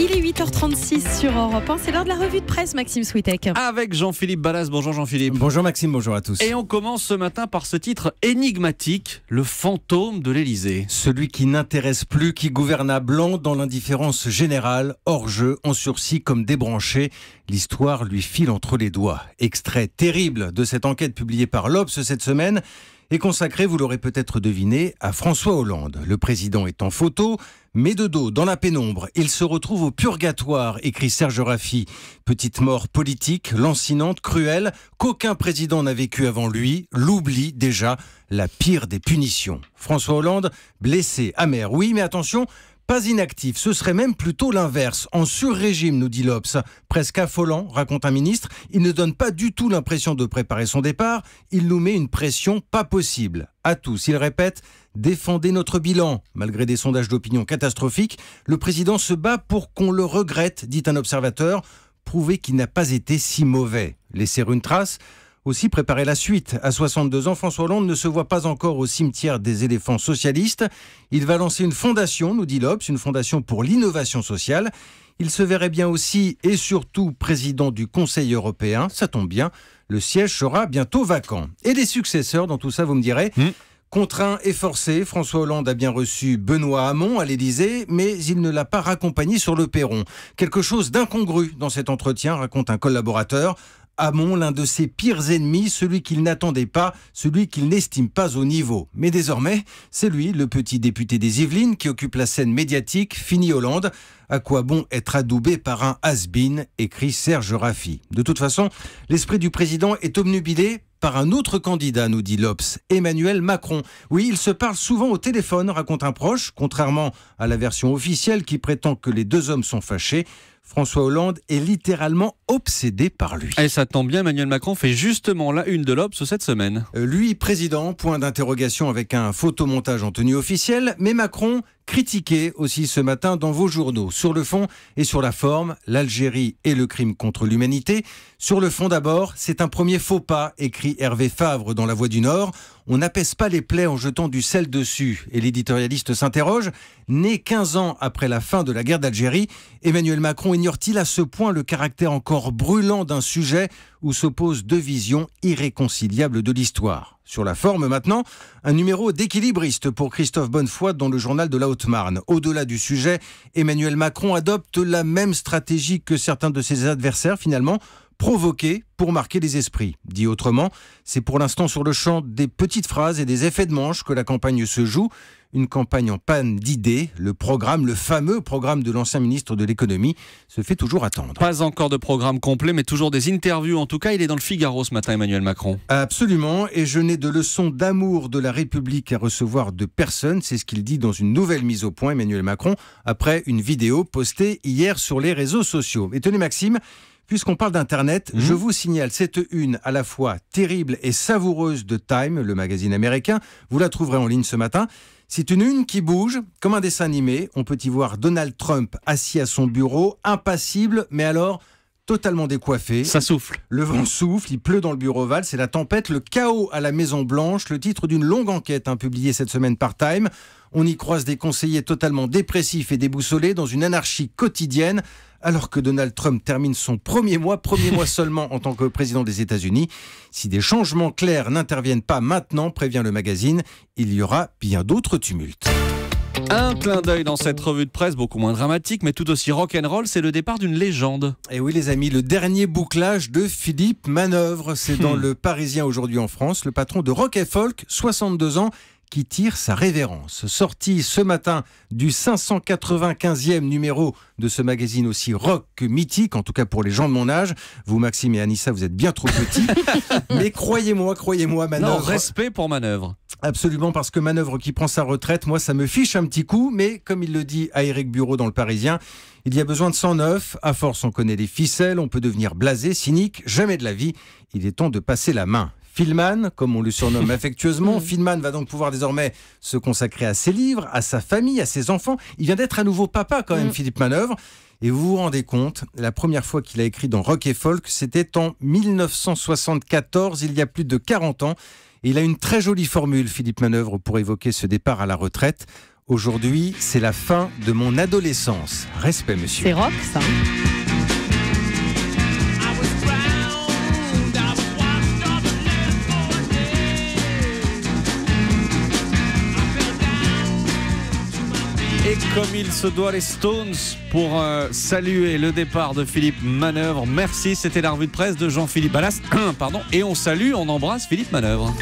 Il est 8h36 sur Europe 1. C'est l'heure de la revue de presse, Maxime Switek. Avec Jean-Philippe Ballas. Bonjour Jean-Philippe. Bonjour Maxime, bonjour à tous. Et on commence ce matin par ce titre énigmatique Le fantôme de l'Elysée. Celui qui n'intéresse plus, qui gouverna blanc dans l'indifférence générale, hors jeu, en sursis comme débranché. L'histoire lui file entre les doigts. Extrait terrible de cette enquête publiée par l'Obs cette semaine est consacré, vous l'aurez peut-être deviné, à François Hollande. Le président est en photo, mais de dos, dans la pénombre, il se retrouve au purgatoire, écrit Serge Raffi. Petite mort politique, lancinante, cruelle, qu'aucun président n'a vécu avant lui, l'oubli déjà, la pire des punitions. François Hollande, blessé, amer, oui, mais attention, pas inactif, ce serait même plutôt l'inverse, en sur-régime, nous dit Lops. Presque affolant, raconte un ministre, il ne donne pas du tout l'impression de préparer son départ, il nous met une pression pas possible. À tous, il répète, défendez notre bilan. Malgré des sondages d'opinion catastrophiques, le président se bat pour qu'on le regrette, dit un observateur, prouver qu'il n'a pas été si mauvais. Laisser une trace aussi préparer la suite. À 62 ans, François Hollande ne se voit pas encore au cimetière des éléphants socialistes. Il va lancer une fondation, nous dit l'Obs, une fondation pour l'innovation sociale. Il se verrait bien aussi et surtout président du Conseil européen. Ça tombe bien, le siège sera bientôt vacant. Et les successeurs dans tout ça, vous me direz hmm. Contraint et forcé, François Hollande a bien reçu Benoît Hamon à l'Élysée, mais il ne l'a pas raccompagné sur le perron. Quelque chose d'incongru dans cet entretien, raconte un collaborateur. Hamon, l'un de ses pires ennemis, celui qu'il n'attendait pas, celui qu'il n'estime pas au niveau. Mais désormais, c'est lui, le petit député des Yvelines, qui occupe la scène médiatique, fini Hollande. À quoi bon être adoubé par un has-been écrit Serge Raffi. De toute façon, l'esprit du président est obnubilé par un autre candidat, nous dit l'Obs, Emmanuel Macron. Oui, il se parle souvent au téléphone, raconte un proche, contrairement à la version officielle qui prétend que les deux hommes sont fâchés. François Hollande est littéralement obsédé par lui. Et ça tombe bien, Emmanuel Macron fait justement la une de l'Obs cette semaine. Euh, lui, président, point d'interrogation avec un photomontage en tenue officielle, mais Macron, critiqué aussi ce matin dans vos journaux. Sur le fond et sur la forme, l'Algérie et le crime contre l'humanité. Sur le fond d'abord, c'est un premier faux pas, écrit Hervé Favre dans La Voix du Nord. On n'apaise pas les plaies en jetant du sel dessus. Et l'éditorialiste s'interroge, né 15 ans après la fin de la guerre d'Algérie, Emmanuel Macron ignore-t-il à ce point le caractère encore brûlant d'un sujet où s'opposent deux visions irréconciliables de l'histoire. Sur la forme maintenant, un numéro d'équilibriste pour Christophe Bonnefoy dans le journal de la Haute-Marne. Au-delà du sujet, Emmanuel Macron adopte la même stratégie que certains de ses adversaires finalement, provoquer pour marquer les esprits. Dit autrement, c'est pour l'instant sur le champ des petites phrases et des effets de manche que la campagne se joue une campagne en panne d'idées. Le programme, le fameux programme de l'ancien ministre de l'économie, se fait toujours attendre. Pas encore de programme complet, mais toujours des interviews. En tout cas, il est dans le Figaro ce matin, Emmanuel Macron. Absolument, et je n'ai de leçons d'amour de la République à recevoir de personne. C'est ce qu'il dit dans une nouvelle mise au point, Emmanuel Macron, après une vidéo postée hier sur les réseaux sociaux. Et tenez, Maxime, Puisqu'on parle d'Internet, mhm. je vous signale cette une à la fois terrible et savoureuse de Time, le magazine américain. Vous la trouverez en ligne ce matin. C'est une une qui bouge, comme un dessin animé. On peut y voir Donald Trump assis à son bureau, impassible, mais alors totalement décoiffé. Ça souffle. Le vent souffle, il pleut dans le bureau Val, c'est la tempête, le chaos à la Maison Blanche, le titre d'une longue enquête hein, publiée cette semaine par Time. On y croise des conseillers totalement dépressifs et déboussolés dans une anarchie quotidienne. Alors que Donald Trump termine son premier mois, premier mois seulement en tant que président des États-Unis, si des changements clairs n'interviennent pas maintenant, prévient le magazine, il y aura bien d'autres tumultes. Un clin d'œil dans cette revue de presse, beaucoup moins dramatique, mais tout aussi rock'n'roll, c'est le départ d'une légende. Et eh oui, les amis, le dernier bouclage de Philippe Manœuvre. C'est dans hmm. Le Parisien aujourd'hui en France, le patron de Rock et Folk, 62 ans qui tire sa révérence. Sortie ce matin du 595e numéro de ce magazine aussi rock que mythique, en tout cas pour les gens de mon âge. Vous, Maxime et Anissa, vous êtes bien trop petits. Mais croyez-moi, croyez-moi, Manœuvre. Non, respect pour Manœuvre. Absolument, parce que Manœuvre qui prend sa retraite, moi, ça me fiche un petit coup. Mais comme il le dit à Eric Bureau dans Le Parisien, il y a besoin de 109. À force, on connaît les ficelles, on peut devenir blasé, cynique. Jamais de la vie. Il est temps de passer la main. Philman, comme on le surnomme affectueusement. Mm. Philman va donc pouvoir désormais se consacrer à ses livres, à sa famille, à ses enfants. Il vient d'être à nouveau papa quand même, mm. Philippe Manœuvre. Et vous vous rendez compte, la première fois qu'il a écrit dans Rock et Folk, c'était en 1974, il y a plus de 40 ans. Et il a une très jolie formule, Philippe Manœuvre, pour évoquer ce départ à la retraite. Aujourd'hui, c'est la fin de mon adolescence. Respect, monsieur. C'est rock, ça. comme il se doit les Stones pour euh, saluer le départ de Philippe Manœuvre. Merci, c'était la revue de presse de Jean-Philippe Ballas. Pardon, et on salue, on embrasse Philippe Manœuvre.